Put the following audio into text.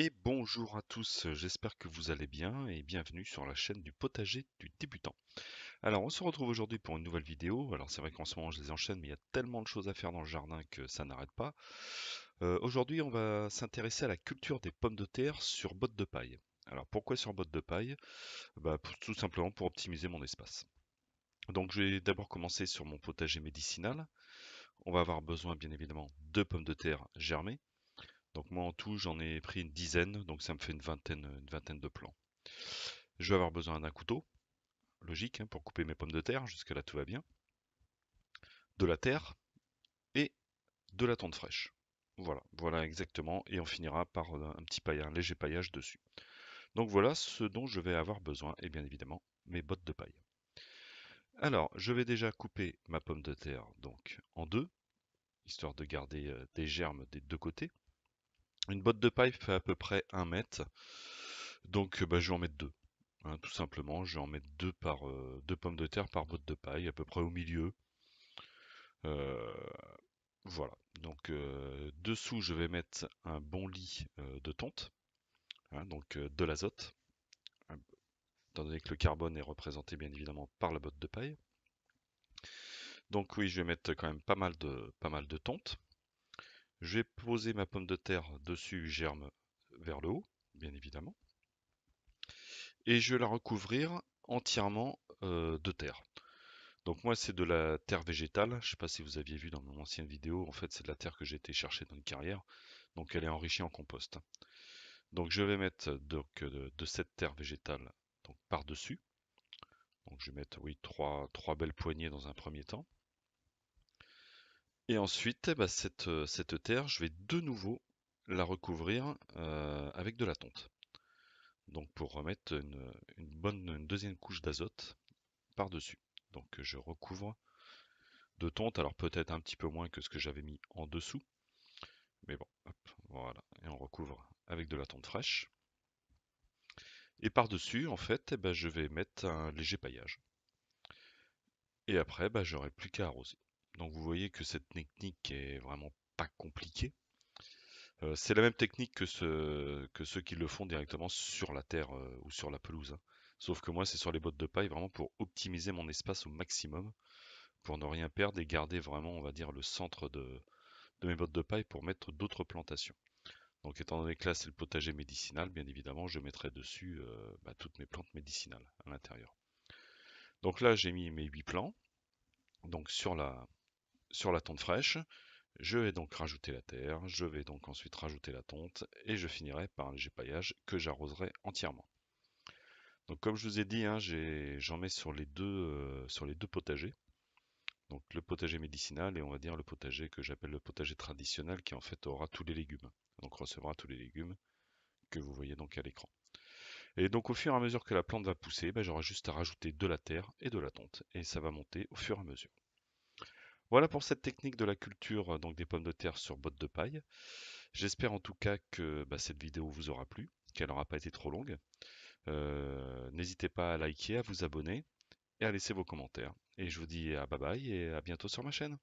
Et bonjour à tous, j'espère que vous allez bien et bienvenue sur la chaîne du potager du débutant. Alors on se retrouve aujourd'hui pour une nouvelle vidéo, alors c'est vrai qu'en ce moment je les enchaîne mais il y a tellement de choses à faire dans le jardin que ça n'arrête pas. Euh, aujourd'hui on va s'intéresser à la culture des pommes de terre sur bottes de paille. Alors pourquoi sur bottes de paille bah, Tout simplement pour optimiser mon espace. Donc je vais d'abord commencer sur mon potager médicinal. On va avoir besoin bien évidemment de pommes de terre germées. Donc moi en tout, j'en ai pris une dizaine, donc ça me fait une vingtaine, une vingtaine de plans. Je vais avoir besoin d'un couteau, logique, hein, pour couper mes pommes de terre, jusque-là tout va bien. De la terre et de la tente fraîche. Voilà, voilà exactement, et on finira par euh, un petit paillage, un léger paillage dessus. Donc voilà ce dont je vais avoir besoin, et bien évidemment mes bottes de paille. Alors, je vais déjà couper ma pomme de terre donc en deux, histoire de garder euh, des germes des deux côtés. Une botte de paille fait à peu près 1 mètre. Donc euh, bah, je vais en mettre deux. Hein, tout simplement, je vais en mettre deux par euh, deux pommes de terre par botte de paille, à peu près au milieu. Euh, voilà. Donc dessous, je vais mettre un bon lit de tonte, hein, donc de l'azote, étant donné que le carbone est représenté bien évidemment par la botte de paille. Donc oui, je vais mettre quand même pas mal de pas mal de tonte. Je vais poser ma pomme de terre dessus, germe vers le haut, bien évidemment. Et je vais la recouvrir entièrement euh, de terre. Donc moi c'est de la terre végétale, je ne sais pas si vous aviez vu dans mon ancienne vidéo, en fait c'est de la terre que j'ai été chercher dans une carrière, donc elle est enrichie en compost. Donc je vais mettre donc, euh, de, cette terre végétale par-dessus. Donc je vais mettre oui, trois, trois belles poignées dans un premier temps. Et ensuite, eh ben, euh, cette, terre, je vais de nouveau la recouvrir euh, avec de la tonte. Donc pour remettre une, bonne deuxième couche d'azote par-dessus. Donc je recouvre de tonte, alors peut-être un petit peu moins que ce que j'avais mis en dessous. Mais bon, voilà. Et on recouvre avec de la tonte fraîche. Et par-dessus, en fait, eh ben, je vais mettre un léger paillage. Et après, ben, j'aurai plus qu'à arroser. Donc vous voyez que cette technique est vraiment pas compliquée. Euh, c'est la même technique que, ceux qui le font directement sur la terre euh, ou sur la pelouse. Hein. Sauf que moi, c'est sur les bottes de paille, vraiment pour optimiser mon espace au maximum, pour ne rien perdre et garder vraiment, on va dire, le centre de, mes bottes de paille pour mettre d'autres plantations. Donc étant donné que là, c'est le potager médicinal, bien évidemment, je mettrai dessus euh, bah, toutes mes plantes médicinales à l'intérieur. Donc là, j'ai mis mes 8 plants, donc sur la, sur la tonte fraîche. Je vais donc rajouter la terre, je vais donc ensuite rajouter la tonte et je finirai par un léger paillage que j'arroserai entièrement. Donc comme je vous ai dit, hein, j'en mets sur les, deux, euh, sur les deux potagers. Donc le potager médicinal et on va dire le potager que j'appelle le potager traditionnel qui en fait aura tous les légumes. Donc recevra tous les légumes que vous voyez donc à l'écran. Et donc au fur et à mesure que la plante va pousser, ben, j'aurai juste à rajouter de la terre et de la tonte. Et ça va monter au fur et à mesure. Voilà pour cette technique de la culture euh, donc des pommes de terre sur bottes de paille. J'espère en tout cas que bah, cette vidéo vous aura plu, qu'elle n'aura pas été trop longue. Euh, n'hésitez pas à liker, à vous abonner et à laisser vos commentaires. Et je vous dis à bye bye et à bientôt sur ma chaîne.